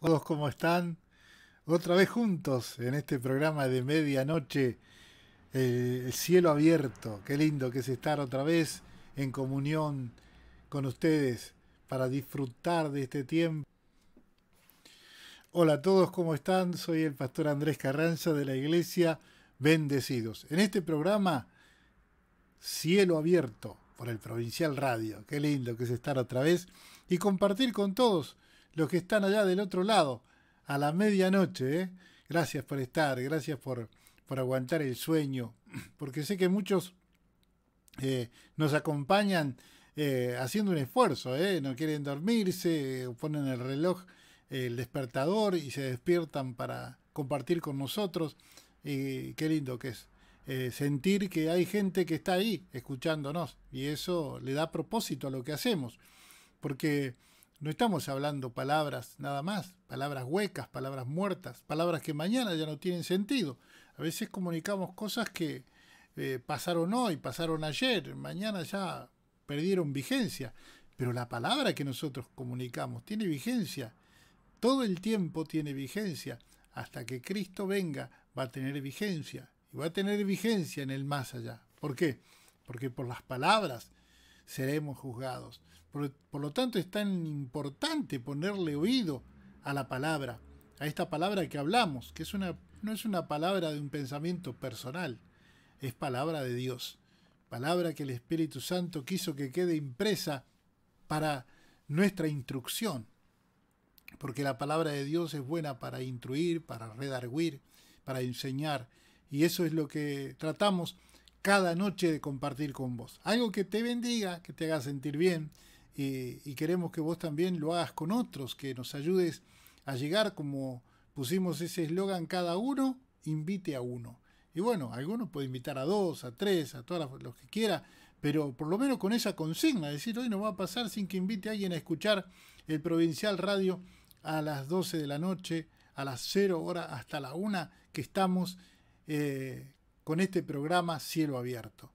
Todos, ¿cómo están? Otra vez juntos en este programa de medianoche, el cielo abierto. Qué lindo que es estar otra vez en comunión con ustedes para disfrutar de este tiempo. Hola a todos, ¿cómo están? Soy el pastor Andrés Carranza de la iglesia Bendecidos. En este programa, cielo abierto por el Provincial Radio. Qué lindo que es estar otra vez y compartir con todos los que están allá del otro lado, a la medianoche. ¿eh? Gracias por estar, gracias por, aguantar el sueño, porque sé que muchos eh, nos acompañan eh, haciendo un esfuerzo, no quieren dormirse, ponen el reloj, el despertador y se despiertan para compartir con nosotros. qué lindo que es sentir que hay gente que está ahí escuchándonos y eso le da propósito a lo que hacemos, porque no estamos hablando palabras nada más, palabras huecas, palabras muertas, palabras que mañana ya no tienen sentido. A veces comunicamos cosas que eh, pasaron hoy, pasaron ayer, mañana ya perdieron vigencia. Pero la palabra que nosotros comunicamos tiene vigencia. Todo el tiempo tiene vigencia. Hasta que Cristo venga va a tener vigencia. Y va a tener vigencia en el más allá. ¿Por qué? Porque por las palabras seremos juzgados. Por, lo tanto es tan importante ponerle oído a la palabra, a esta palabra que hablamos, que es una, no es una palabra de un pensamiento personal, es palabra de Dios, palabra que el Espíritu Santo quiso que quede impresa para nuestra instrucción, porque la palabra de Dios es buena para instruir, para redarguir, para enseñar, y eso es lo que tratamos cada noche de compartir con vos. Algo que te bendiga, que te haga sentir bien, eh, y queremos que vos también lo hagas con otros, que nos ayudes a llegar como pusimos ese eslogan, cada uno invite a uno. Y bueno, algunos puede invitar a dos, a tres, a todos los que quiera, pero por lo menos con esa consigna, decir hoy no va a pasar sin que invite a alguien a escuchar el Provincial Radio a las 12 de la noche, a las 0 hora hasta la 1 que estamos eh, con este programa Cielo Abierto.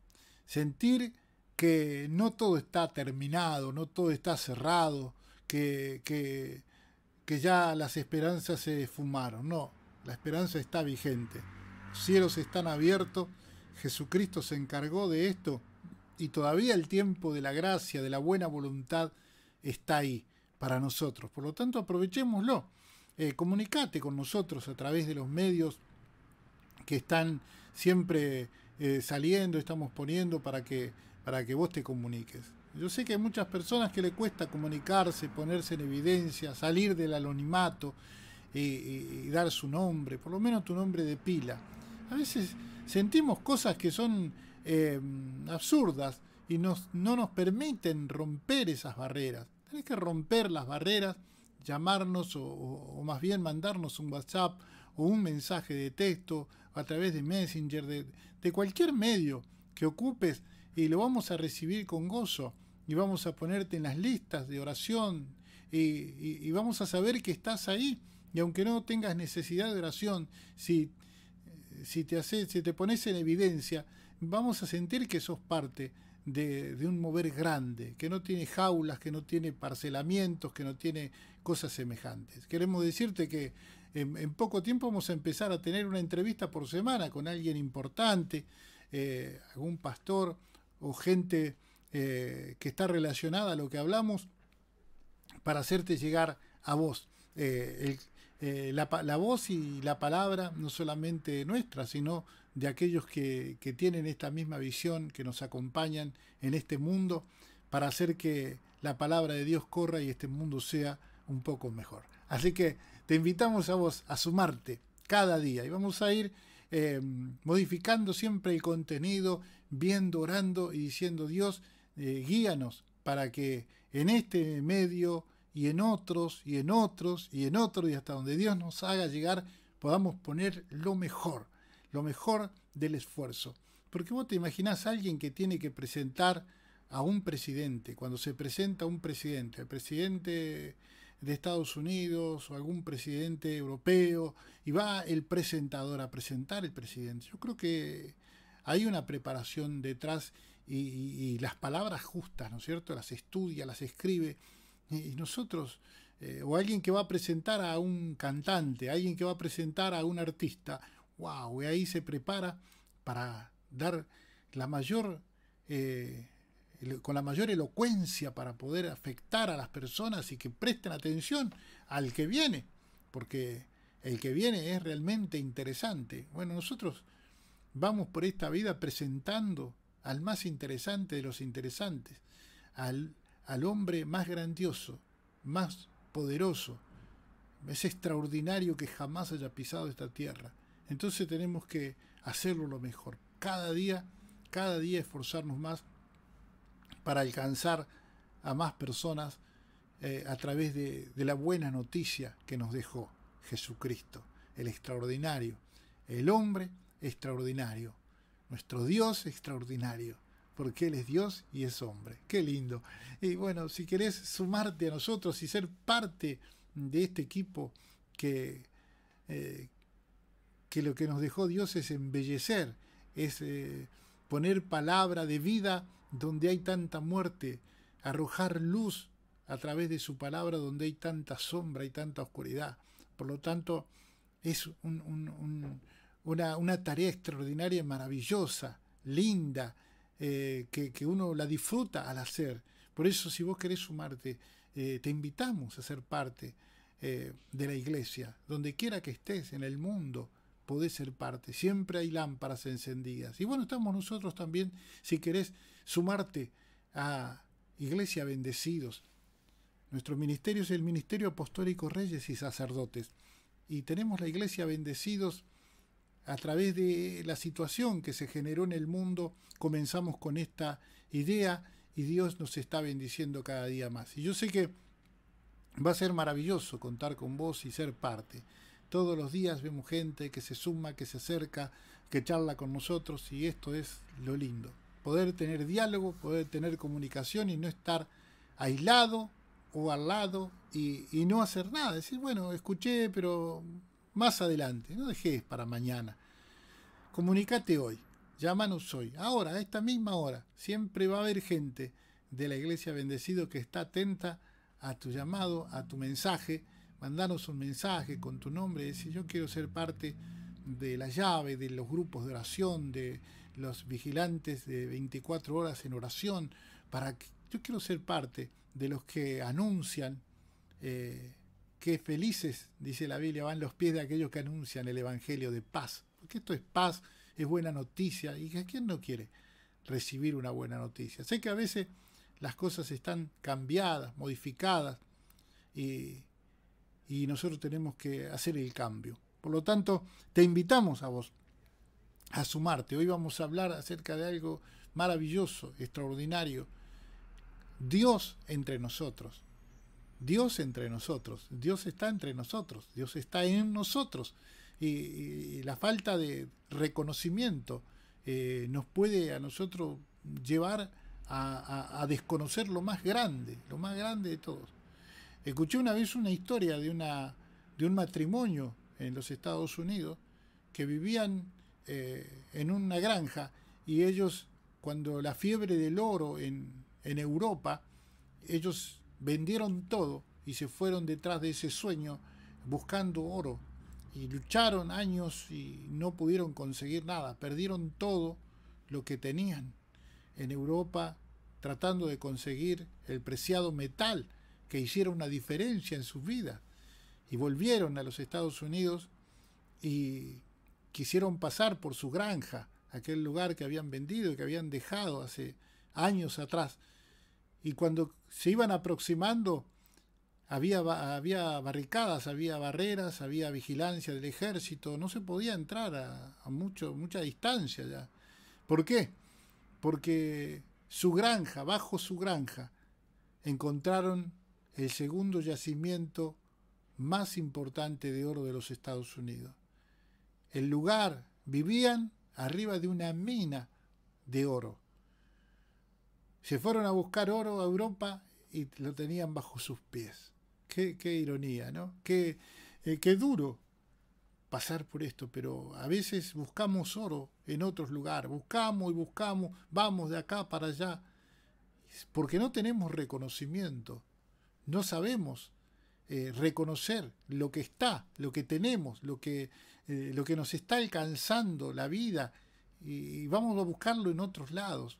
Sentir que no todo está terminado, no todo está cerrado, que, que, ya las esperanzas se fumaron. No, la esperanza está vigente. Los cielos están abiertos, Jesucristo se encargó de esto y todavía el tiempo de la gracia, de la buena voluntad está ahí para nosotros. Por lo tanto, aprovechémoslo. Eh, comunicate con nosotros a través de los medios que están siempre eh, saliendo, estamos poniendo para que para que vos te comuniques. Yo sé que hay muchas personas que le cuesta comunicarse, ponerse en evidencia, salir del anonimato eh, eh, y, dar su nombre, por lo menos tu nombre de pila. A veces sentimos cosas que son eh, absurdas y nos, no nos permiten romper esas barreras. tienes que romper las barreras, llamarnos o, más bien mandarnos un WhatsApp o un mensaje de texto a través de Messenger, de, de cualquier medio que ocupes y lo vamos a recibir con gozo y vamos a ponerte en las listas de oración y, vamos a saber que estás ahí. Y aunque no tengas necesidad de oración, si, si te, si te pones en evidencia, vamos a sentir que sos parte de, un mover grande, que no tiene jaulas, que no tiene parcelamientos, que no tiene cosas semejantes. Queremos decirte que en, poco tiempo vamos a empezar a tener una entrevista por semana con alguien importante, eh, algún pastor, o gente eh, que está relacionada a lo que hablamos para hacerte llegar a vos. Eh, eh, la, voz y la palabra, no solamente nuestra, sino de aquellos que, que, tienen esta misma visión, que nos acompañan en este mundo, para hacer que la palabra de Dios corra y este mundo sea un poco mejor. Así que te invitamos a vos a sumarte cada día y vamos a ir Em, modificando siempre el contenido, viendo, orando y diciendo, Dios, eh, guíanos para que en este medio y en otros y en otros y en otros y hasta donde Dios nos haga llegar, podamos poner lo mejor, lo mejor del esfuerzo. Porque vos te imaginás a alguien que tiene que presentar a un presidente, cuando se presenta un presidente, el presidente de Estados Unidos o algún presidente europeo y va el presentador a presentar el presidente. Yo creo que hay una preparación detrás y, las palabras justas, ¿no es cierto? Las estudia, las escribe. Y nosotros, eh, o alguien que va a presentar a un cantante, alguien que va a presentar a un artista, wow, y ahí se prepara para dar la mayor eh, con la mayor elocuencia para poder afectar a las personas y que presten atención al que viene, porque el que viene es realmente interesante. Bueno, nosotros vamos por esta vida presentando al más interesante de los interesantes, al, al hombre más grandioso, más poderoso, es extraordinario que jamás haya pisado esta tierra. Entonces tenemos que hacerlo lo mejor. Cada día, cada día esforzarnos más para alcanzar a más personas eh, a través de, la buena noticia que nos dejó Jesucristo, el extraordinario, el hombre extraordinario, nuestro Dios extraordinario porque Él es Dios y es hombre. Qué lindo. Y bueno, si querés sumarte a nosotros y ser parte de este equipo que, eh, que lo que nos dejó Dios es embellecer, es eh, poner palabra de vida donde hay tanta muerte, arrojar luz a través de su palabra donde hay tanta sombra y tanta oscuridad. Por lo tanto, es una, tarea extraordinaria, maravillosa, linda, eh, que, uno la disfruta al hacer. Por eso, si vos querés sumarte, eh, te invitamos a ser parte eh, de la iglesia, donde quiera que estés, en el mundo, podés ser parte. Siempre hay lámparas encendidas. Y bueno, estamos nosotros también, si querés sumarte a Iglesia Bendecidos. Nuestro ministerio es el Ministerio Apostólico Reyes y Sacerdotes. Y tenemos la Iglesia Bendecidos a través de la situación que se generó en el mundo. Comenzamos con esta idea y Dios nos está bendiciendo cada día más. Y yo sé que va a ser maravilloso contar con vos y ser parte. Todos los días vemos gente que se suma, que se acerca, que charla con nosotros y esto es lo lindo. Poder tener diálogo, poder tener comunicación y no estar aislado o al lado y, no hacer nada. Decir, bueno, escuché, pero más adelante, no dejes para mañana. Comunicate hoy, llámanos hoy, ahora, a esta misma hora. Siempre va a haber gente de la Iglesia Bendecido que está atenta a tu llamado, a tu mensaje mandarnos un mensaje con tu nombre, decir yo quiero ser parte de la llave, de los grupos de oración, de los vigilantes de 24 horas en oración, para que yo quiero ser parte de los que anuncian eh, que felices, dice la Biblia, van los pies de aquellos que anuncian el Evangelio de paz, porque esto es paz, es buena noticia, y quién no quiere recibir una buena noticia? Sé que a veces las cosas están cambiadas, modificadas, y y nosotros tenemos que hacer el cambio. Por lo tanto, te invitamos a vos a sumarte. Hoy vamos a hablar acerca de algo maravilloso, extraordinario. Dios entre nosotros. Dios entre nosotros. Dios está entre nosotros. Dios está en nosotros. Y, la falta de reconocimiento eh, nos puede a nosotros llevar a desconocer lo más grande, lo más grande de todos. Escuché una vez una historia de, una, de un matrimonio en los Estados Unidos que vivían eh, en una granja y ellos, cuando la fiebre del oro en, en Europa, ellos vendieron todo y se fueron detrás de ese sueño buscando oro y lucharon años y no pudieron conseguir nada, perdieron todo lo que tenían en Europa tratando de conseguir el preciado metal que hicieron una diferencia en su vida Y volvieron a los Estados Unidos y quisieron pasar por su granja, aquel lugar que habían vendido, y que habían dejado hace años atrás. Y cuando se iban aproximando, había, había barricadas, había barreras, había vigilancia del ejército, no se podía entrar a, a mucho, mucha distancia ya. ¿Por qué? Porque su granja, bajo su granja, encontraron el segundo yacimiento más importante de oro de los Estados Unidos. El lugar vivían arriba de una mina de oro. Se fueron a buscar oro a Europa y lo tenían bajo sus pies. Qué, ironía, ¿no? Qué, eh, qué duro pasar por esto, pero a veces buscamos oro en otros lugares, buscamos y buscamos, vamos de acá para allá, porque no tenemos reconocimiento no sabemos eh, reconocer lo que está, lo que tenemos, lo que, eh, lo que nos está alcanzando la vida y, vamos a buscarlo en otros lados.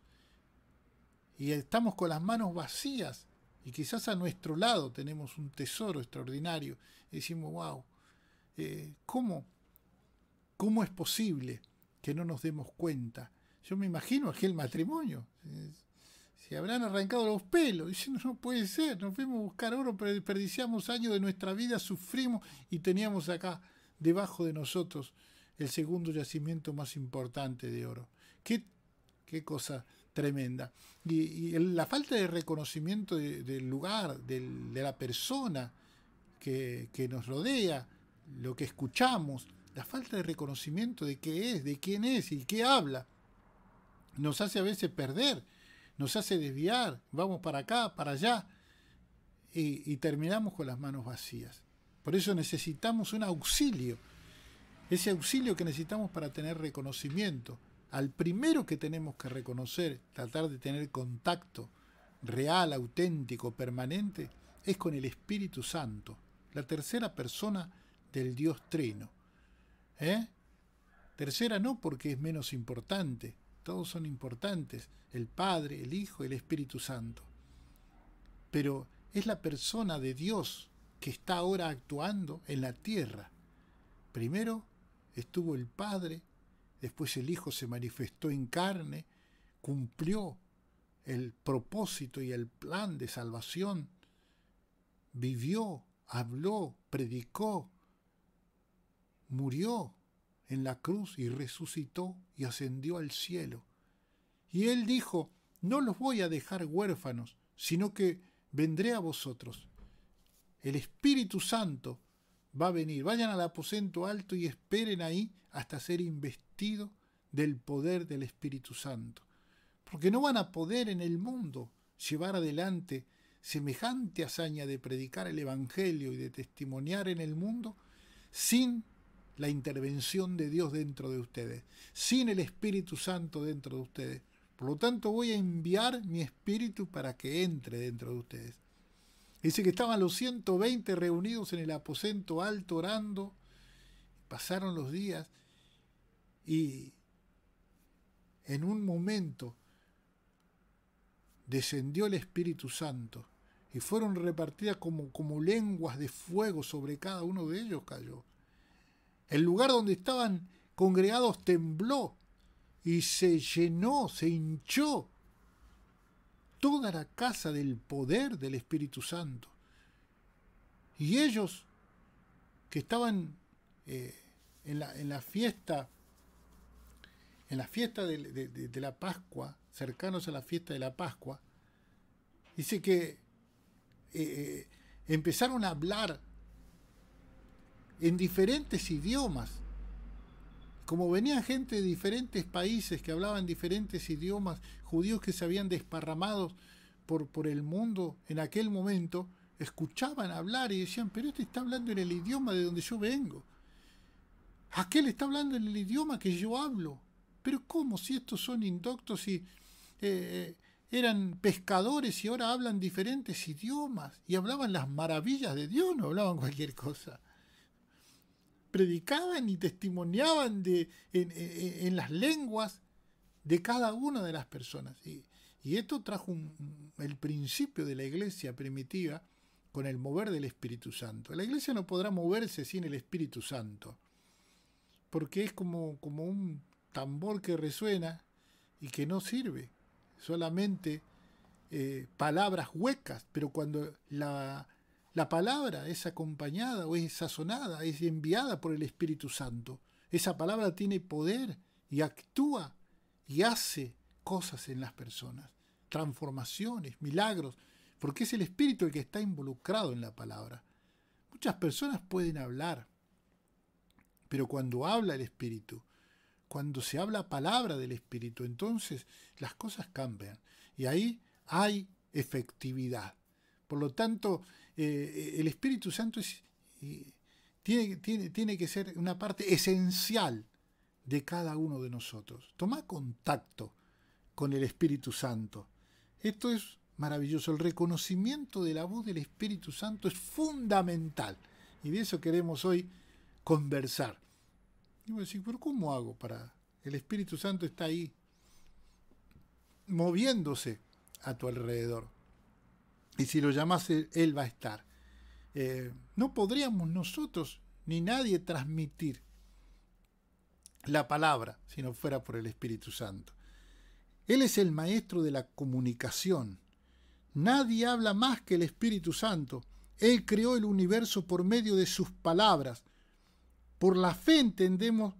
Y estamos con las manos vacías y quizás a nuestro lado tenemos un tesoro extraordinario. decimos, wow, eh, ¿cómo, es posible que no nos demos cuenta? Yo me imagino el matrimonio habrán arrancado los pelos. Diciendo, no puede ser, nos fuimos a buscar oro, desperdiciamos años de nuestra vida, sufrimos y teníamos acá, debajo de nosotros, el segundo yacimiento más importante de oro. Qué, qué cosa tremenda. Y, la falta de reconocimiento del lugar, de la persona que, que nos rodea, lo que escuchamos, la falta de reconocimiento de qué es, de quién es y qué habla, nos hace a veces perder nos hace desviar, vamos para acá, para allá, y, terminamos con las manos vacías. Por eso necesitamos un auxilio, ese auxilio que necesitamos para tener reconocimiento. Al primero que tenemos que reconocer, tratar de tener contacto real, auténtico, permanente, es con el Espíritu Santo, la tercera persona del Dios Trino. ¿Eh? Tercera no porque es menos importante, todos son importantes, el Padre, el Hijo, el Espíritu Santo. Pero es la persona de Dios que está ahora actuando en la tierra. Primero estuvo el Padre, después el Hijo se manifestó en carne, cumplió el propósito y el plan de salvación, vivió, habló, predicó, murió en la cruz y resucitó y ascendió al cielo. Y él dijo, no los voy a dejar huérfanos, sino que vendré a vosotros. El Espíritu Santo va a venir. Vayan al aposento alto y esperen ahí hasta ser investido del poder del Espíritu Santo. Porque no van a poder en el mundo llevar adelante semejante hazaña de predicar el Evangelio y de testimoniar en el mundo sin la intervención de Dios dentro de ustedes, sin el Espíritu Santo dentro de ustedes. Por lo tanto, voy a enviar mi Espíritu para que entre dentro de ustedes. Dice que estaban los 120 reunidos en el aposento alto orando, pasaron los días y en un momento descendió el Espíritu Santo y fueron repartidas como, como lenguas de fuego sobre cada uno de ellos cayó. El lugar donde estaban congregados tembló y se llenó, se hinchó toda la casa del poder del Espíritu Santo. Y ellos que estaban eh, en, la, fiesta, en la fiesta de, la Pascua, cercanos a la fiesta de la Pascua, dice que eh, eh, empezaron a hablar en diferentes idiomas. Como venía gente de diferentes países que hablaban diferentes idiomas, judíos que se habían desparramado por, por el mundo en aquel momento, escuchaban hablar y decían, pero este está hablando en el idioma de donde yo vengo. Aquel está hablando en el idioma que yo hablo. Pero ¿cómo si estos son indoctos y eh, eh, eran pescadores y ahora hablan diferentes idiomas y hablaban las maravillas de Dios, no hablaban cualquier cosa? predicaban y testimoniaban de, en, las lenguas de cada una de las personas. Y, esto trajo el principio de la iglesia primitiva con el mover del Espíritu Santo. La iglesia no podrá moverse sin el Espíritu Santo, porque es como, como un tambor que resuena y que no sirve, solamente eh, palabras huecas, pero cuando la, la palabra es acompañada o es sazonada, es enviada por el Espíritu Santo. Esa palabra tiene poder y actúa y hace cosas en las personas, transformaciones, milagros, porque es el Espíritu el que está involucrado en la palabra. Muchas personas pueden hablar, pero cuando habla el Espíritu, cuando se habla palabra del Espíritu, entonces las cosas cambian y ahí hay efectividad. Por lo tanto, eh, el Espíritu Santo eh, tiene, tiene, tiene, que ser una parte esencial de cada uno de nosotros. Toma contacto con el Espíritu Santo. Esto es maravilloso. El reconocimiento de la voz del Espíritu Santo es fundamental. Y de eso queremos hoy conversar. Y voy a decir, pero ¿cómo hago para...? El Espíritu Santo está ahí moviéndose a tu alrededor y si lo llamase, él, va a estar. Eh, no podríamos nosotros ni nadie transmitir la palabra si no fuera por el Espíritu Santo. Él es el maestro de la comunicación. Nadie habla más que el Espíritu Santo. Él creó el universo por medio de sus palabras. Por la fe entendemos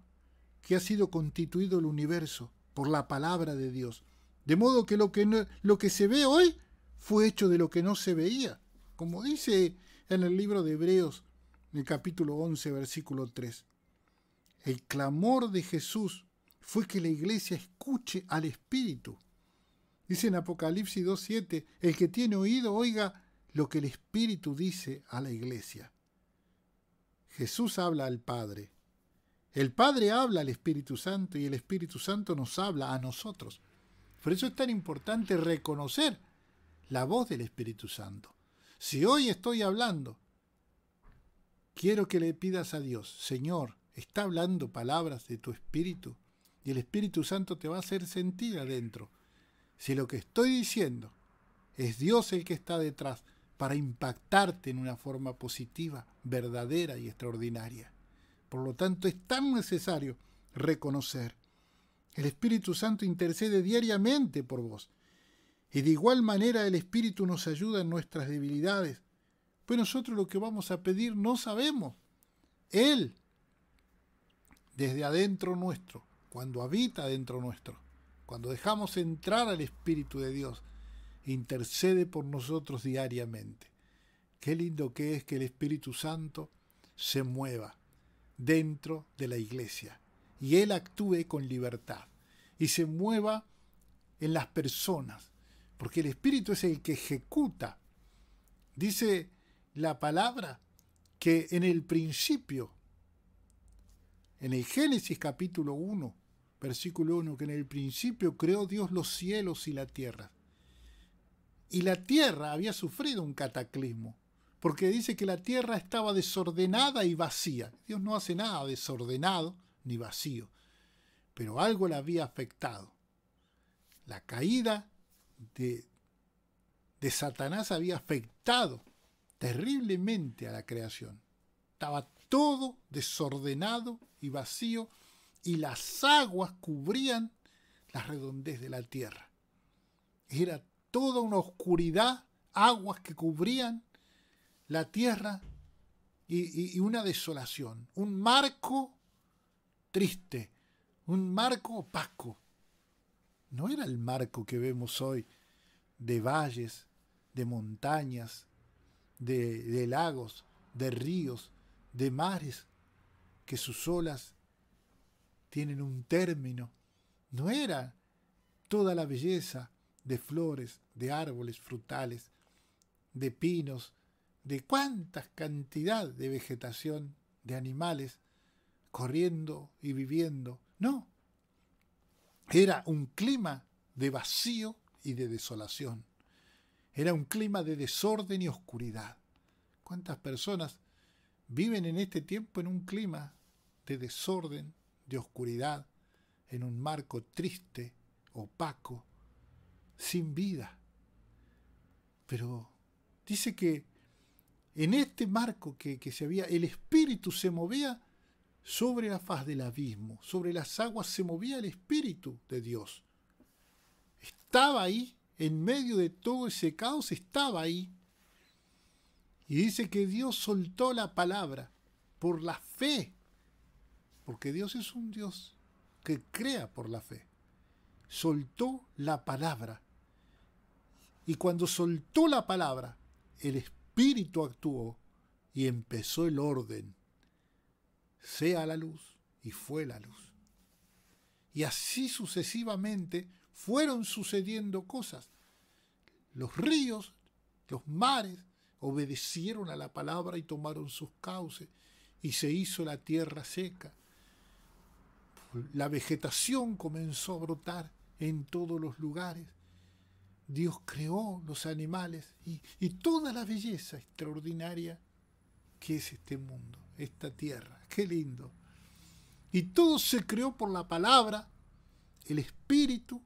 que ha sido constituido el universo, por la palabra de Dios. De modo que lo que, lo que se ve hoy fue hecho de lo que no se veía, como dice en el libro de Hebreos, en el capítulo 11, versículo 3. El clamor de Jesús fue que la iglesia escuche al Espíritu. Dice en Apocalipsis 2.7, el que tiene oído oiga lo que el Espíritu dice a la iglesia. Jesús habla al Padre. El Padre habla al Espíritu Santo y el Espíritu Santo nos habla a nosotros. Por eso es tan importante reconocer la voz del Espíritu Santo. Si hoy estoy hablando, quiero que le pidas a Dios, Señor, está hablando palabras de tu Espíritu y el Espíritu Santo te va a hacer sentir adentro. Si lo que estoy diciendo es Dios el que está detrás para impactarte en una forma positiva, verdadera y extraordinaria. Por lo tanto, es tan necesario reconocer. El Espíritu Santo intercede diariamente por vos y de igual manera el Espíritu nos ayuda en nuestras debilidades. Pues nosotros lo que vamos a pedir no sabemos. Él, desde adentro nuestro, cuando habita dentro nuestro, cuando dejamos entrar al Espíritu de Dios, intercede por nosotros diariamente. Qué lindo que es que el Espíritu Santo se mueva dentro de la iglesia y Él actúe con libertad y se mueva en las personas porque el Espíritu es el que ejecuta. Dice la palabra que en el principio, en el Génesis capítulo 1, versículo 1, que en el principio creó Dios los cielos y la tierra. Y la tierra había sufrido un cataclismo, porque dice que la tierra estaba desordenada y vacía. Dios no hace nada desordenado ni vacío, pero algo la había afectado. La caída de, Satanás había afectado terriblemente a la creación. Estaba todo desordenado y vacío y las aguas cubrían la redondez de la tierra. Era toda una oscuridad, aguas que cubrían la tierra y una desolación, un marco triste, un marco opaco, no era el marco que vemos hoy de valles, de montañas, de, lagos, de ríos, de mares, que sus olas tienen un término. No era toda la belleza de flores, de árboles frutales, de pinos, de cuánta cantidad de vegetación, de animales, corriendo y viviendo. No, era un clima de vacío y de desolación. Era un clima de desorden y oscuridad. ¿Cuántas personas viven en este tiempo en un clima de desorden, de oscuridad, en un marco triste, opaco, sin vida? Pero dice que en este marco que, que se había, el espíritu se movía sobre la faz del abismo, sobre las aguas, se movía el Espíritu de Dios. Estaba ahí, en medio de todo ese caos, estaba ahí. Y dice que Dios soltó la palabra por la fe, porque Dios es un Dios que crea por la fe. Soltó la palabra. Y cuando soltó la palabra, el Espíritu actuó y empezó el orden sea la luz, y fue la luz. Y así sucesivamente fueron sucediendo cosas. Los ríos, los mares, obedecieron a la palabra y tomaron sus cauces, y se hizo la tierra seca. La vegetación comenzó a brotar en todos los lugares. Dios creó los animales y, y toda la belleza extraordinaria que es este mundo esta tierra. Qué lindo. Y todo se creó por la palabra, el espíritu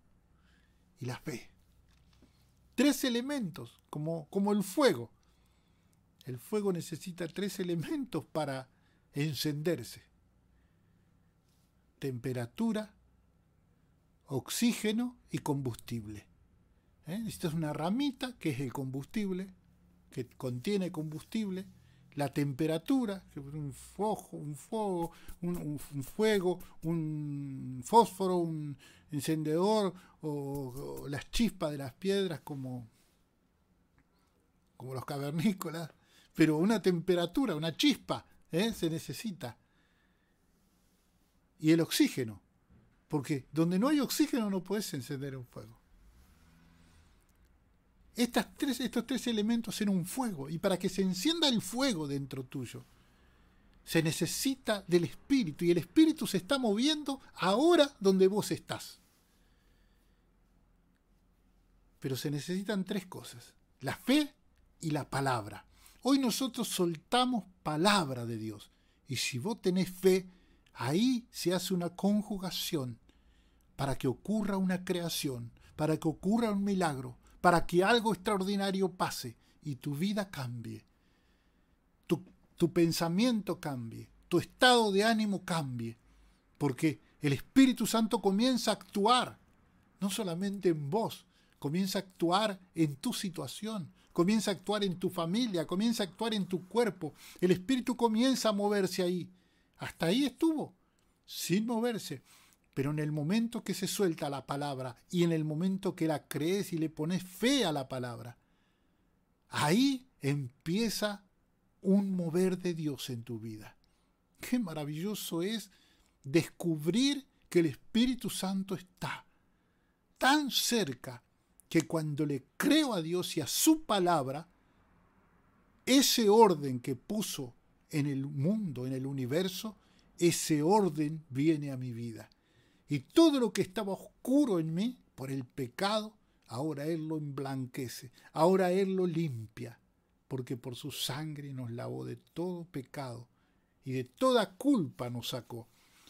y la fe. Tres elementos, como, como el fuego. El fuego necesita tres elementos para encenderse. Temperatura, oxígeno y combustible. ¿Eh? es una ramita que es el combustible, que contiene combustible, la temperatura, un, un fuego, un, fuego, un fósforo, un encendedor o, las chispas de las piedras como, como los cavernícolas, pero una temperatura, una chispa ¿eh? se necesita. Y el oxígeno, porque donde no hay oxígeno no puedes encender un fuego tres, estos tres elementos en un fuego. Y para que se encienda el fuego dentro tuyo, se necesita del espíritu. Y el espíritu se está moviendo ahora donde vos estás. Pero se necesitan tres cosas. La fe y la palabra. Hoy nosotros soltamos palabra de Dios. Y si vos tenés fe, ahí se hace una conjugación para que ocurra una creación, para que ocurra un milagro, para que algo extraordinario pase y tu vida cambie, tu, pensamiento cambie, tu estado de ánimo cambie, porque el Espíritu Santo comienza a actuar, no solamente en vos, comienza a actuar en tu situación, comienza a actuar en tu familia, comienza a actuar en tu cuerpo. El espíritu comienza a moverse ahí. Hasta ahí estuvo, sin moverse. Pero en el momento que se suelta la palabra y en el momento que la crees y le pones fe a la palabra, ahí empieza un mover de Dios en tu vida. Qué maravilloso es descubrir que el Espíritu Santo está tan cerca que cuando le creo a Dios y a su palabra, ese orden que puso en el mundo, en el universo, ese orden viene a mi vida. Y todo lo que estaba oscuro en mí por el pecado, ahora Él lo emblanquece, ahora Él lo limpia, porque por su sangre nos lavó de todo pecado y de toda culpa nos sacó.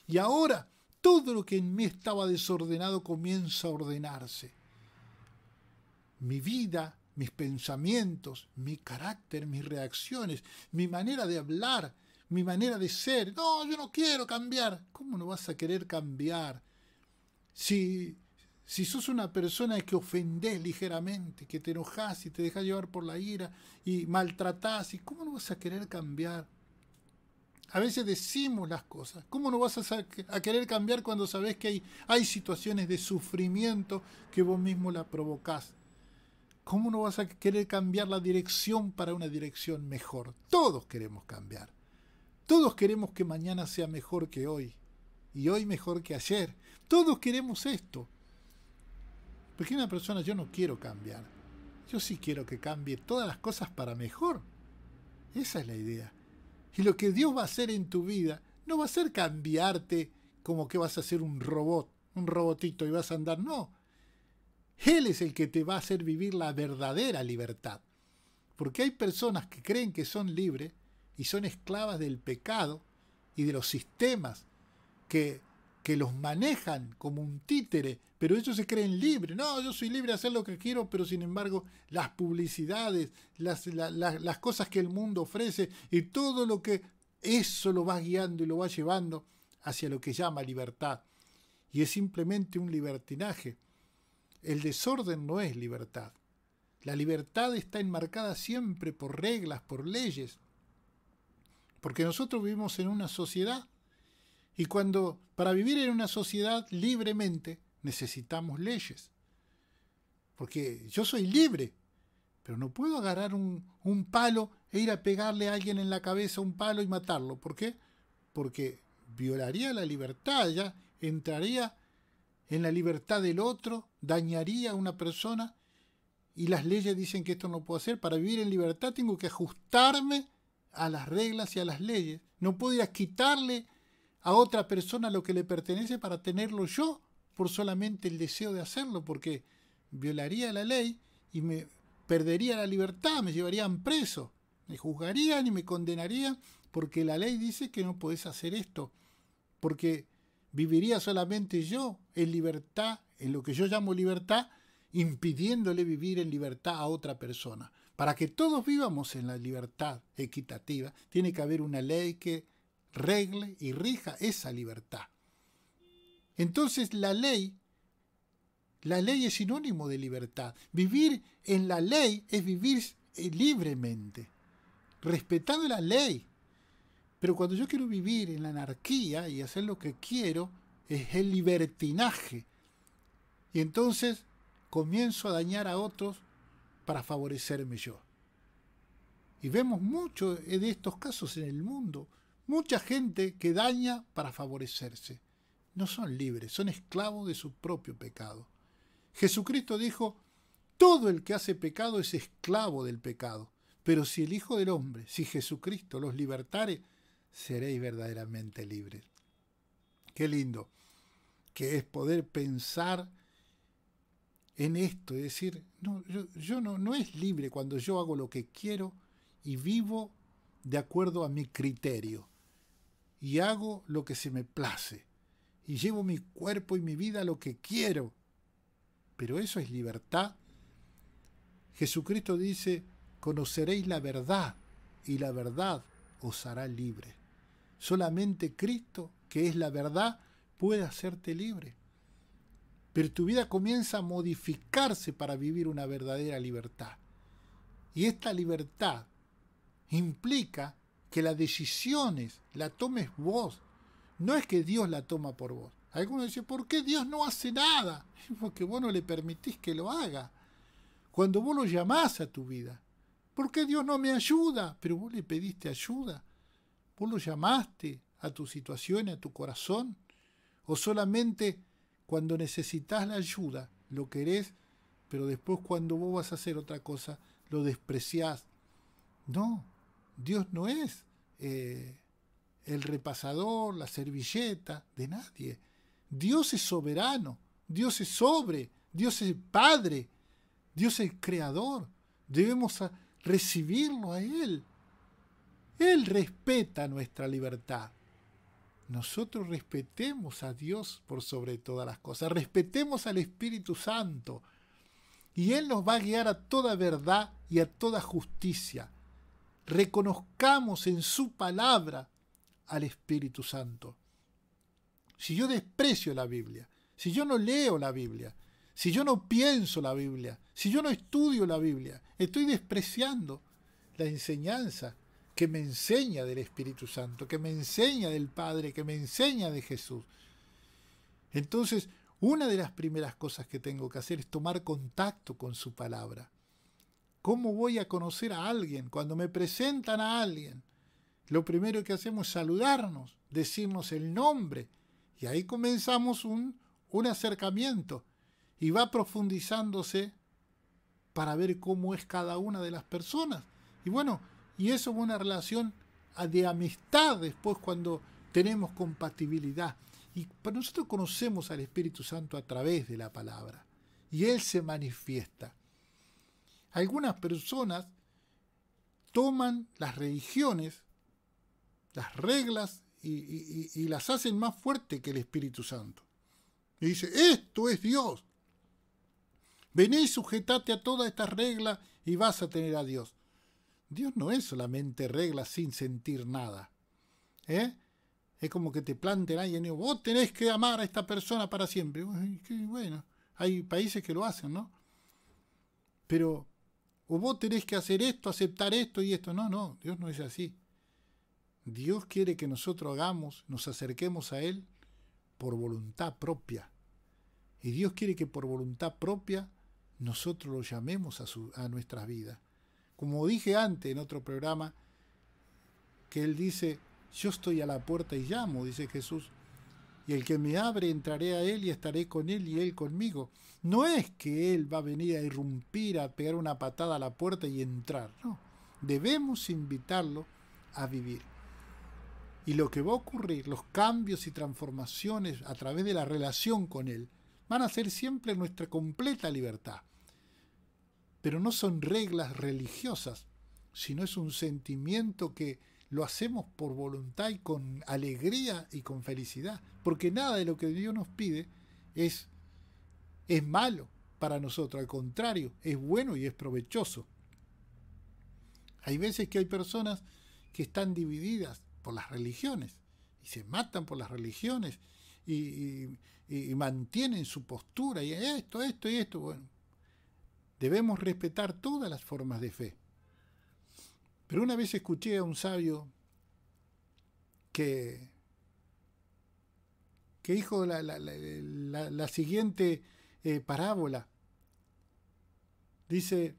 Y ahora todo lo que en mí estaba desordenado comienza a ordenarse. Mi vida, mis pensamientos, mi carácter, mis reacciones, mi manera de hablar, mi manera de ser. No, yo no quiero cambiar. ¿Cómo no vas a querer cambiar? Si, si sos una persona que ofendés ligeramente, que te enojás y te dejas llevar por la ira y maltratás, ¿cómo no vas a querer cambiar? A veces decimos las cosas. ¿Cómo no vas a, querer cambiar cuando sabes que hay, hay situaciones de sufrimiento que vos mismo la provocás? ¿Cómo no vas a querer cambiar la dirección para una dirección mejor? Todos queremos cambiar. Todos queremos que mañana sea mejor que hoy y hoy mejor que ayer. Todos queremos esto. Porque una persona yo no quiero cambiar. Yo sí quiero que cambie todas las cosas para mejor. Esa es la idea. Y lo que Dios va a hacer en tu vida no va a ser cambiarte como que vas a ser un robot, un robotito y vas a andar. No. Él es el que te va a hacer vivir la verdadera libertad. Porque hay personas que creen que son libres y son esclavas del pecado y de los sistemas que, los manejan como un títere, pero ellos se creen libres. No, yo soy libre de hacer lo que quiero, pero sin embargo las publicidades, las, las cosas que el mundo ofrece y todo lo que eso lo va guiando y lo va llevando hacia lo que llama libertad. Y es simplemente un libertinaje. El desorden no es libertad. La libertad está enmarcada siempre por reglas, por leyes, porque nosotros vivimos en una sociedad y cuando para vivir en una sociedad libremente necesitamos leyes. Porque yo soy libre, pero no puedo agarrar un, palo e ir a pegarle a alguien en la cabeza un palo y matarlo. ¿Por qué? Porque violaría la libertad, ya entraría en la libertad del otro, dañaría a una persona y las leyes dicen que esto no puedo hacer. Para vivir en libertad tengo que ajustarme a las reglas y a las leyes. No podías quitarle a otra persona lo que le pertenece para tenerlo yo por solamente el deseo de hacerlo, porque violaría la ley y me perdería la libertad, me llevarían preso, me juzgarían y me condenarían, porque la ley dice que no podés hacer esto, porque viviría solamente yo en libertad, en lo que yo llamo libertad, impidiéndole vivir en libertad a otra persona. Para que todos vivamos en la libertad equitativa, tiene que haber una ley que regle y rija esa libertad. Entonces la ley, la ley es sinónimo de libertad. Vivir en la ley es vivir eh, libremente, respetando la ley. Pero cuando yo quiero vivir en la anarquía y hacer lo que quiero, es el libertinaje. Y entonces comienzo a dañar a otros para favorecerme yo. Y vemos mucho de estos casos en el mundo. Mucha gente que daña para favorecerse. No son libres, son esclavos de su propio pecado. Jesucristo dijo, todo el que hace pecado es esclavo del pecado. Pero si el Hijo del Hombre, si Jesucristo los libertare, seréis verdaderamente libres. Qué lindo que es poder pensar en esto, es decir, no, yo, no, no es libre cuando yo hago lo que quiero y vivo de acuerdo a mi criterio y hago lo que se me place y llevo mi cuerpo y mi vida a lo que quiero. Pero eso es libertad. Jesucristo dice, conoceréis la verdad y la verdad os hará libre. Solamente Cristo, que es la verdad, puede hacerte libre pero tu vida comienza a modificarse para vivir una verdadera libertad. Y esta libertad implica que las decisiones las tomes vos. No es que Dios la toma por vos. Algunos dicen, ¿por qué Dios no hace nada? Porque vos no le permitís que lo haga. Cuando vos lo llamás a tu vida, ¿por qué Dios no me ayuda? Pero vos le pediste ayuda. Vos lo llamaste a tu situación, a tu corazón. O solamente cuando necesitas la ayuda, lo querés, pero después cuando vos vas a hacer otra cosa, lo despreciás. No, Dios no es eh, el repasador, la servilleta de nadie. Dios es soberano, Dios es sobre, Dios es Padre, Dios es Creador. Debemos recibirlo a Él. Él respeta nuestra libertad nosotros respetemos a Dios por sobre todas las cosas, respetemos al Espíritu Santo y Él nos va a guiar a toda verdad y a toda justicia. Reconozcamos en su palabra al Espíritu Santo. Si yo desprecio la Biblia, si yo no leo la Biblia, si yo no pienso la Biblia, si yo no estudio la Biblia, estoy despreciando la enseñanza que me enseña del Espíritu Santo, que me enseña del Padre, que me enseña de Jesús. Entonces, una de las primeras cosas que tengo que hacer es tomar contacto con su palabra. ¿Cómo voy a conocer a alguien? Cuando me presentan a alguien, lo primero que hacemos es saludarnos, decirnos el nombre, y ahí comenzamos un, un acercamiento y va profundizándose para ver cómo es cada una de las personas. Y bueno, y eso es una relación de amistad después cuando tenemos compatibilidad. Y nosotros conocemos al Espíritu Santo a través de la palabra. Y Él se manifiesta. Algunas personas toman las religiones, las reglas, y, las hacen más fuerte que el Espíritu Santo. Y dice, esto es Dios. Vení y sujetate a todas estas reglas y vas a tener a Dios. Dios no es solamente regla sin sentir nada. ¿Eh? Es como que te planten ahí, y vos tenés que amar a esta persona para siempre. Bueno, hay países que lo hacen, ¿no? Pero, o vos tenés que hacer esto, aceptar esto y esto. No, no, Dios no es así. Dios quiere que nosotros hagamos, nos acerquemos a Él por voluntad propia. Y Dios quiere que por voluntad propia nosotros lo llamemos a nuestras vidas. Como dije antes en otro programa, que Él dice, yo estoy a la puerta y llamo, dice Jesús, y el que me abre entraré a Él y estaré con Él y Él conmigo. No es que Él va a venir a irrumpir, a pegar una patada a la puerta y entrar, no. Debemos invitarlo a vivir. Y lo que va a ocurrir, los cambios y transformaciones a través de la relación con Él, van a ser siempre nuestra completa libertad pero no son reglas religiosas, sino es un sentimiento que lo hacemos por voluntad y con alegría y con felicidad, porque nada de lo que Dios nos pide es, es malo para nosotros, al contrario, es bueno y es provechoso. Hay veces que hay personas que están divididas por las religiones y se matan por las religiones y, y mantienen su postura y esto, esto y esto. Bueno, Debemos respetar todas las formas de fe. Pero una vez escuché a un sabio que, dijo la, siguiente eh, parábola. Dice,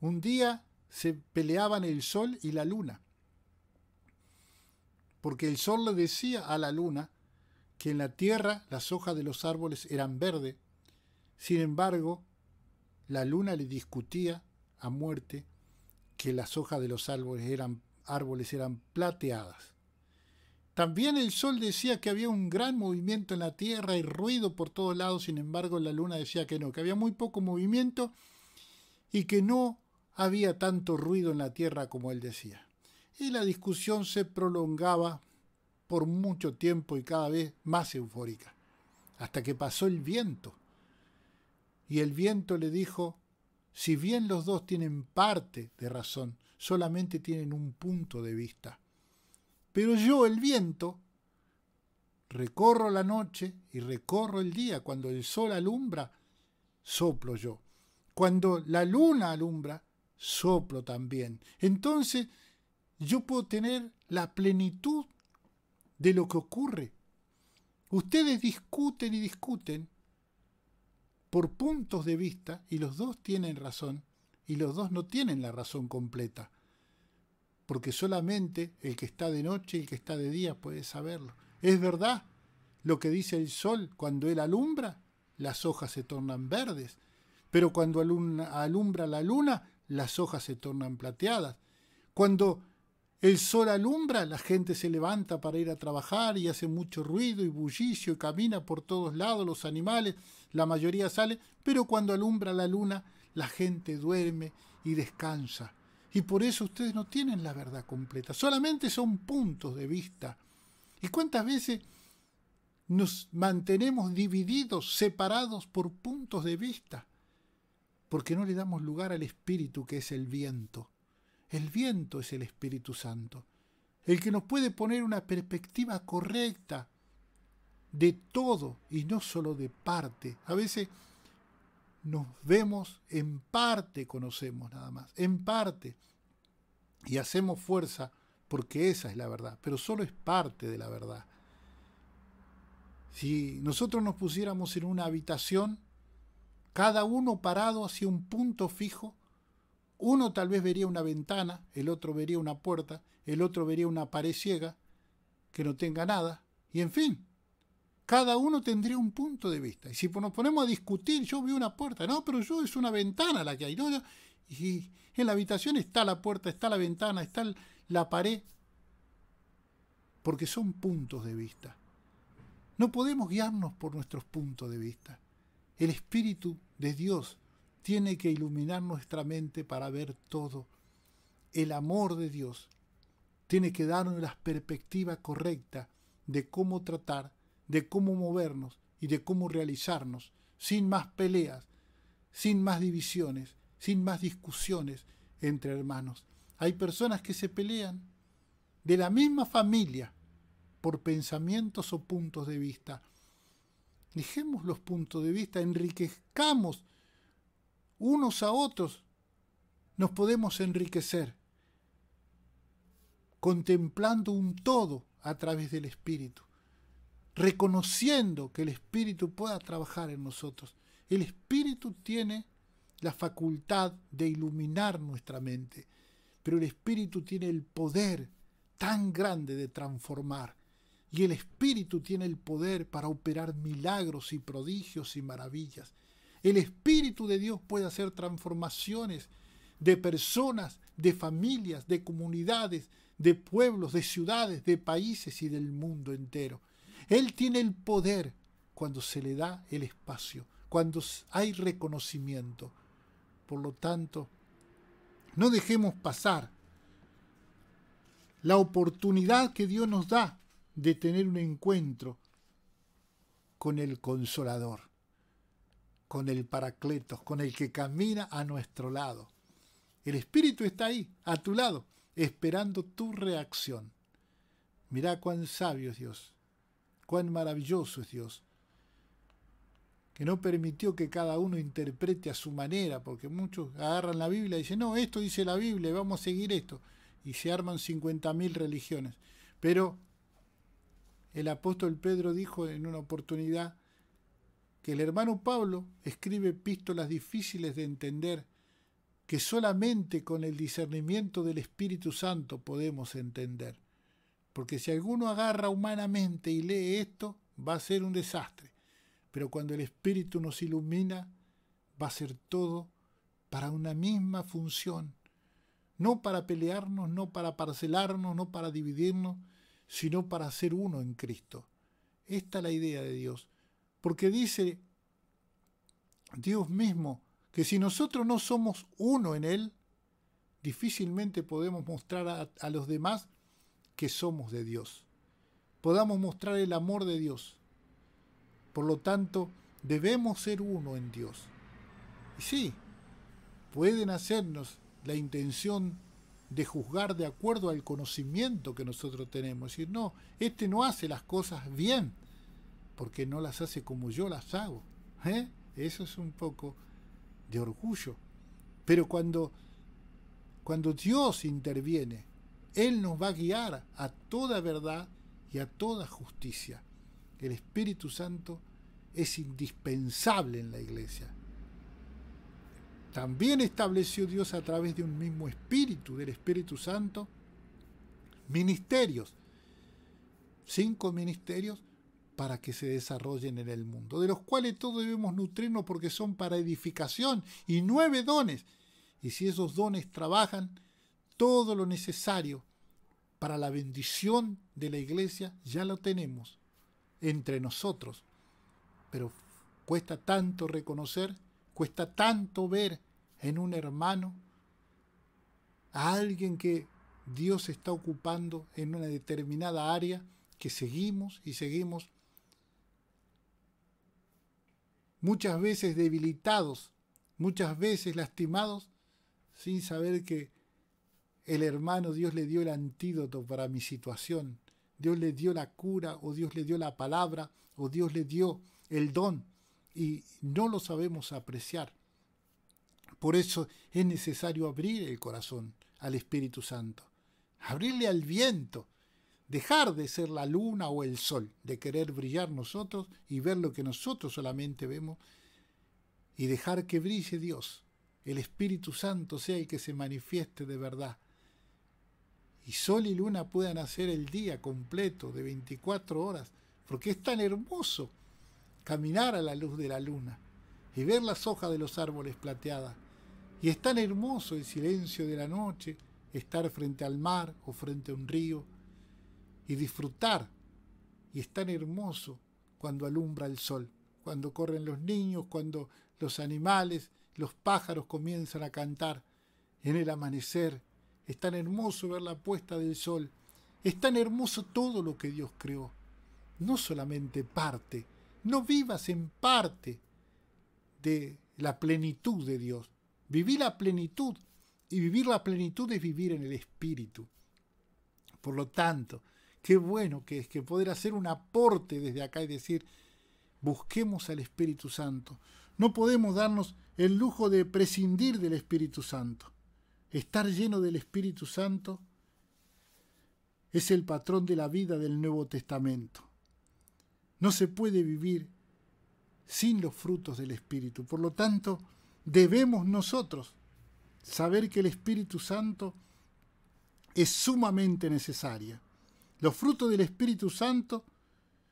un día se peleaban el sol y la luna, porque el sol le decía a la luna que en la tierra las hojas de los árboles eran verdes, sin embargo, la luna le discutía a muerte que las hojas de los árboles eran, árboles eran plateadas. También el sol decía que había un gran movimiento en la Tierra y ruido por todos lados, sin embargo la luna decía que no, que había muy poco movimiento y que no había tanto ruido en la Tierra como él decía. Y la discusión se prolongaba por mucho tiempo y cada vez más eufórica, hasta que pasó el viento y el viento le dijo, si bien los dos tienen parte de razón, solamente tienen un punto de vista. Pero yo, el viento, recorro la noche y recorro el día. Cuando el sol alumbra, soplo yo. Cuando la luna alumbra, soplo también. Entonces, yo puedo tener la plenitud de lo que ocurre. Ustedes discuten y discuten por puntos de vista y los dos tienen razón y los dos no tienen la razón completa. Porque solamente el que está de noche y el que está de día puede saberlo. Es verdad lo que dice el sol cuando él alumbra, las hojas se tornan verdes, pero cuando alumbra la luna, las hojas se tornan plateadas. Cuando el sol alumbra, la gente se levanta para ir a trabajar y hace mucho ruido y bullicio y camina por todos lados los animales, la mayoría sale, pero cuando alumbra la luna, la gente duerme y descansa. Y por eso ustedes no tienen la verdad completa, solamente son puntos de vista. ¿Y cuántas veces nos mantenemos divididos, separados por puntos de vista? Porque no le damos lugar al espíritu que es el viento el viento es el Espíritu Santo, el que nos puede poner una perspectiva correcta de todo y no solo de parte. A veces nos vemos en parte, conocemos nada más, en parte, y hacemos fuerza porque esa es la verdad, pero solo es parte de la verdad. Si nosotros nos pusiéramos en una habitación, cada uno parado hacia un punto fijo, uno tal vez vería una ventana, el otro vería una puerta, el otro vería una pared ciega que no tenga nada, y en fin, cada uno tendría un punto de vista. Y si nos ponemos a discutir, yo veo una puerta, no, pero yo es una ventana la que hay, no, y en la habitación está la puerta, está la ventana, está la pared, porque son puntos de vista. No podemos guiarnos por nuestros puntos de vista. El Espíritu de Dios tiene que iluminar nuestra mente para ver todo. El amor de Dios tiene que darnos la perspectiva correcta de cómo tratar, de cómo movernos y de cómo realizarnos, sin más peleas, sin más divisiones, sin más discusiones entre hermanos. Hay personas que se pelean de la misma familia por pensamientos o puntos de vista. Dejemos los puntos de vista, enriquezcamos unos a otros, nos podemos enriquecer contemplando un todo a través del Espíritu, reconociendo que el Espíritu pueda trabajar en nosotros. El Espíritu tiene la facultad de iluminar nuestra mente, pero el Espíritu tiene el poder tan grande de transformar. Y el Espíritu tiene el poder para operar milagros y prodigios y maravillas. El Espíritu de Dios puede hacer transformaciones de personas, de familias, de comunidades, de pueblos, de ciudades, de países y del mundo entero. Él tiene el poder cuando se le da el espacio, cuando hay reconocimiento. Por lo tanto, no dejemos pasar la oportunidad que Dios nos da de tener un encuentro con el consolador con el Paracletos, con el que camina a nuestro lado. El Espíritu está ahí, a tu lado, esperando tu reacción. Mirá cuán sabio es Dios, cuán maravilloso es Dios, que no permitió que cada uno interprete a su manera, porque muchos agarran la Biblia y dicen, no, esto dice la Biblia, vamos a seguir esto, y se arman 50.000 religiones. Pero el apóstol Pedro dijo en una oportunidad, que el hermano Pablo escribe epístolas difíciles de entender que solamente con el discernimiento del Espíritu Santo podemos entender. Porque si alguno agarra humanamente y lee esto, va a ser un desastre. Pero cuando el Espíritu nos ilumina, va a ser todo para una misma función. No para pelearnos, no para parcelarnos, no para dividirnos, sino para ser uno en Cristo. Esta es la idea de Dios porque dice Dios mismo que si nosotros no somos uno en Él, difícilmente podemos mostrar a, los demás que somos de Dios. Podamos mostrar el amor de Dios. Por lo tanto, debemos ser uno en Dios. Y sí, pueden hacernos la intención de juzgar de acuerdo al conocimiento que nosotros tenemos. Es decir, no, este no hace las cosas bien porque no las hace como yo las hago. ¿eh? Eso es un poco de orgullo. Pero cuando, cuando Dios interviene, Él nos va a guiar a toda verdad y a toda justicia. El Espíritu Santo es indispensable en la iglesia. También estableció Dios a través de un mismo espíritu, del Espíritu Santo, ministerios. Cinco ministerios para que se desarrollen en el mundo, de los cuales todos debemos nutrirnos porque son para edificación y nueve dones. Y si esos dones trabajan todo lo necesario para la bendición de la iglesia, ya lo tenemos entre nosotros. Pero cuesta tanto reconocer, cuesta tanto ver en un hermano a alguien que Dios está ocupando en una determinada área que seguimos y seguimos muchas veces debilitados, muchas veces lastimados, sin saber que el hermano Dios le dio el antídoto para mi situación, Dios le dio la cura, o Dios le dio la palabra, o Dios le dio el don, y no lo sabemos apreciar. Por eso es necesario abrir el corazón al Espíritu Santo, abrirle al viento, dejar de ser la luna o el sol, de querer brillar nosotros y ver lo que nosotros solamente vemos y dejar que brille Dios, el Espíritu Santo sea el que se manifieste de verdad. Y sol y luna puedan hacer el día completo de 24 horas, porque es tan hermoso caminar a la luz de la luna y ver las hojas de los árboles plateadas. Y es tan hermoso el silencio de la noche, estar frente al mar o frente a un río y disfrutar. Y es tan hermoso cuando alumbra el sol, cuando corren los niños, cuando los animales, los pájaros comienzan a cantar en el amanecer. Es tan hermoso ver la puesta del sol. Es tan hermoso todo lo que Dios creó. No solamente parte, no vivas en parte de la plenitud de Dios. Viví la plenitud y vivir la plenitud es vivir en el Espíritu. Por lo tanto, Qué bueno que es que poder hacer un aporte desde acá y decir, busquemos al Espíritu Santo. No podemos darnos el lujo de prescindir del Espíritu Santo. Estar lleno del Espíritu Santo es el patrón de la vida del Nuevo Testamento. No se puede vivir sin los frutos del Espíritu. Por lo tanto, debemos nosotros saber que el Espíritu Santo es sumamente necesario. Los frutos del Espíritu Santo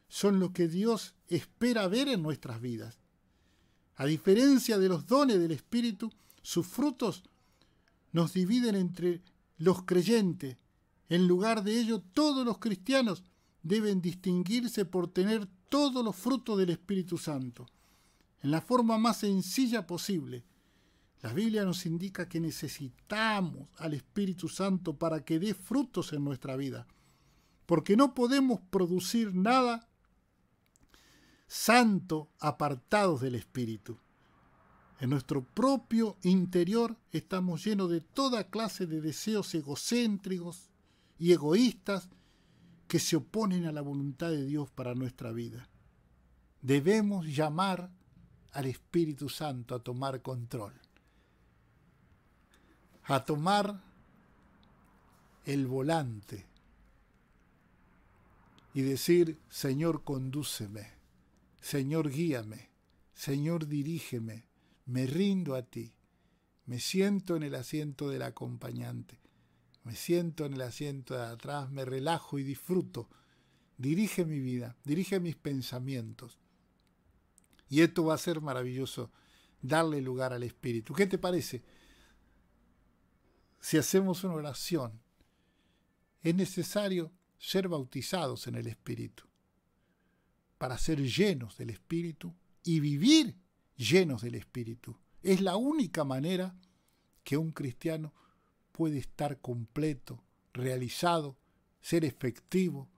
son lo que Dios espera ver en nuestras vidas. A diferencia de los dones del Espíritu, sus frutos nos dividen entre los creyentes. En lugar de ello, todos los cristianos deben distinguirse por tener todos los frutos del Espíritu Santo, en la forma más sencilla posible. La Biblia nos indica que necesitamos al Espíritu Santo para que dé frutos en nuestra vida porque no podemos producir nada santo apartados del Espíritu. En nuestro propio interior estamos llenos de toda clase de deseos egocéntricos y egoístas que se oponen a la voluntad de Dios para nuestra vida. Debemos llamar al Espíritu Santo a tomar control, a tomar el volante y decir, Señor, condúceme, Señor, guíame, Señor, dirígeme, me rindo a ti, me siento en el asiento del acompañante, me siento en el asiento de atrás, me relajo y disfruto, dirige mi vida, dirige mis pensamientos. Y esto va a ser maravilloso, darle lugar al Espíritu. ¿Qué te parece? Si hacemos una oración, es necesario ser bautizados en el Espíritu, para ser llenos del Espíritu y vivir llenos del Espíritu. Es la única manera que un cristiano puede estar completo, realizado, ser efectivo,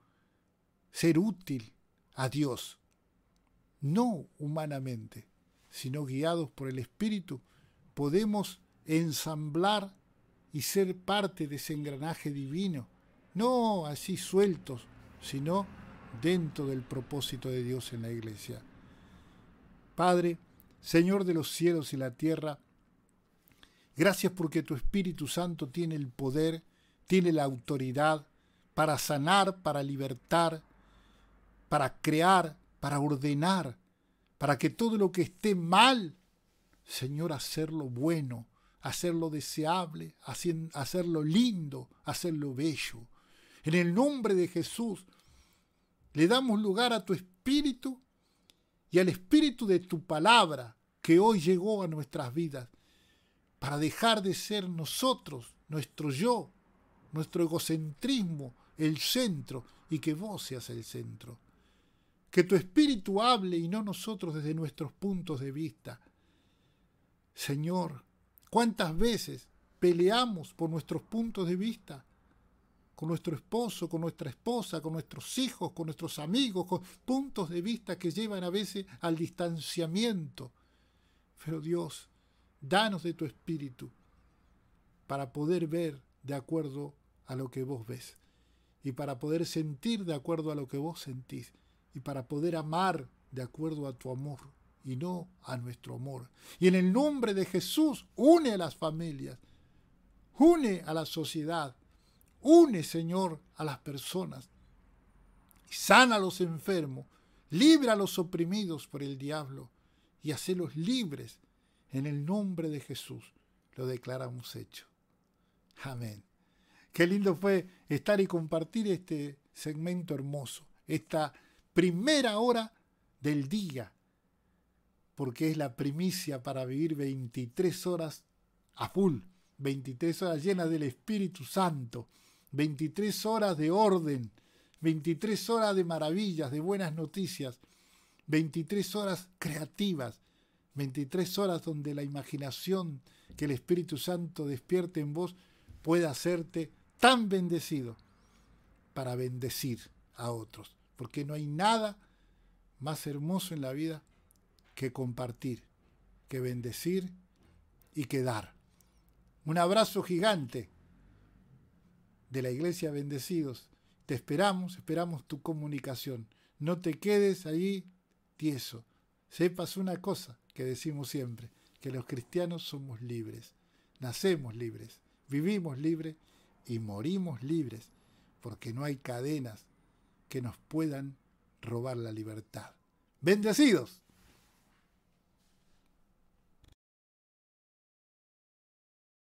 ser útil a Dios, no humanamente, sino guiados por el Espíritu, podemos ensamblar y ser parte de ese engranaje divino no así sueltos, sino dentro del propósito de Dios en la iglesia. Padre, Señor de los cielos y la tierra, gracias porque tu Espíritu Santo tiene el poder, tiene la autoridad para sanar, para libertar, para crear, para ordenar, para que todo lo que esté mal, Señor, hacerlo bueno, hacerlo deseable, hacerlo lindo, hacerlo bello. En el nombre de Jesús, le damos lugar a tu espíritu y al espíritu de tu palabra que hoy llegó a nuestras vidas para dejar de ser nosotros, nuestro yo, nuestro egocentrismo, el centro y que vos seas el centro. Que tu espíritu hable y no nosotros desde nuestros puntos de vista. Señor, ¿cuántas veces peleamos por nuestros puntos de vista? con nuestro esposo, con nuestra esposa, con nuestros hijos, con nuestros amigos, con puntos de vista que llevan a veces al distanciamiento. Pero Dios, danos de tu espíritu para poder ver de acuerdo a lo que vos ves y para poder sentir de acuerdo a lo que vos sentís y para poder amar de acuerdo a tu amor y no a nuestro amor. Y en el nombre de Jesús une a las familias, une a la sociedad Une, Señor, a las personas. Sana a los enfermos. Libra a los oprimidos por el diablo. Y hacelos libres. En el nombre de Jesús lo declaramos hecho. Amén. Qué lindo fue estar y compartir este segmento hermoso, esta primera hora del día, porque es la primicia para vivir 23 horas a full, 23 horas llenas del Espíritu Santo. 23 horas de orden, 23 horas de maravillas, de buenas noticias, 23 horas creativas, 23 horas donde la imaginación que el Espíritu Santo despierte en vos pueda hacerte tan bendecido para bendecir a otros, porque no hay nada más hermoso en la vida que compartir, que bendecir y que dar. Un abrazo gigante de la Iglesia Bendecidos. Te esperamos, esperamos tu comunicación. No te quedes ahí tieso. Sepas una cosa que decimos siempre, que los cristianos somos libres. Nacemos libres, vivimos libres y morimos libres, porque no hay cadenas que nos puedan robar la libertad. Bendecidos.